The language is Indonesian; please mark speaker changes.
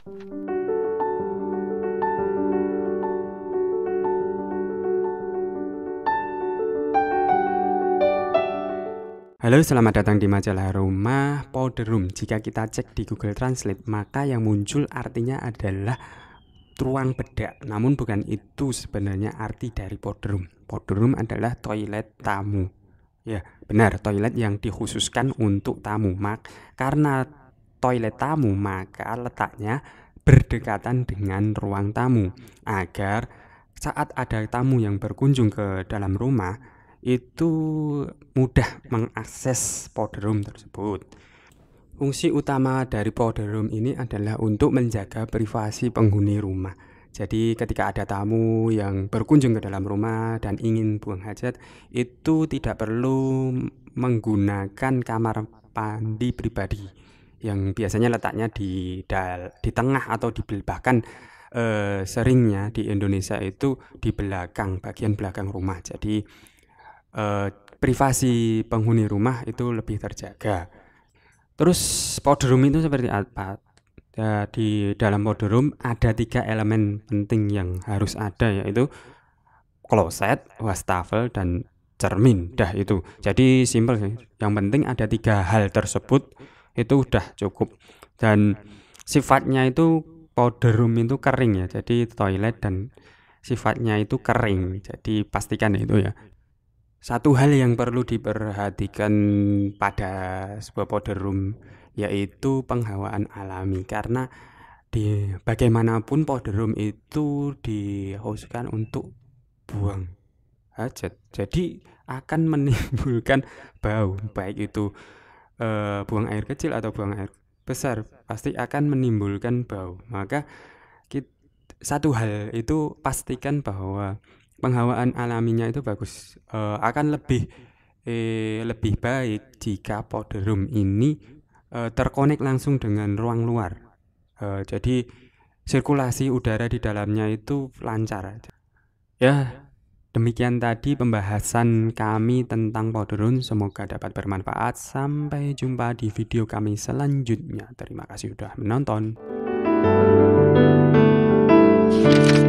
Speaker 1: Halo, selamat datang di majalah Rumah powder room. Jika kita cek di Google Translate, maka yang muncul artinya adalah ruang bedak. Namun bukan itu sebenarnya arti dari powder room. Powder room adalah toilet tamu. Ya, benar, toilet yang dikhususkan untuk tamu. Mak, karena toilet tamu, maka letaknya berdekatan dengan ruang tamu agar saat ada tamu yang berkunjung ke dalam rumah itu mudah mengakses powder room tersebut. Fungsi utama dari powder room ini adalah untuk menjaga privasi penghuni rumah. Jadi ketika ada tamu yang berkunjung ke dalam rumah dan ingin buang hajat, itu tidak perlu menggunakan kamar mandi pribadi yang biasanya letaknya di dal di tengah atau di bahkan eh, seringnya di Indonesia itu di belakang bagian belakang rumah. Jadi eh, privasi penghuni rumah itu lebih terjaga. Terus room itu seperti apa? Ya, di dalam room ada tiga elemen penting yang harus ada yaitu kloset, wastafel, dan cermin. Dah itu. Jadi simpel sih. Yang penting ada tiga hal tersebut itu udah cukup dan sifatnya itu powder room itu kering ya jadi toilet dan sifatnya itu kering jadi pastikan itu ya satu hal yang perlu diperhatikan pada sebuah powder room yaitu penghawaan alami karena di bagaimanapun powder room itu dihostkan untuk buang hajat jadi akan menimbulkan bau baik itu uh, buang air kecil atau buang air besar pasti akan menimbulkan bau. Maka kita, satu hal itu pastikan bahwa penghawaan alaminya itu bagus uh, akan lebih eh, lebih baik jika podrum ini eh, terkonek langsung dengan ruang luar. Eh, jadi sirkulasi udara di dalamnya itu lancar. Ya, Demikian tadi pembahasan kami tentang Podrun. Semoga dapat bermanfaat. Sampai jumpa di video kami selanjutnya. Terima kasih sudah menonton. thank you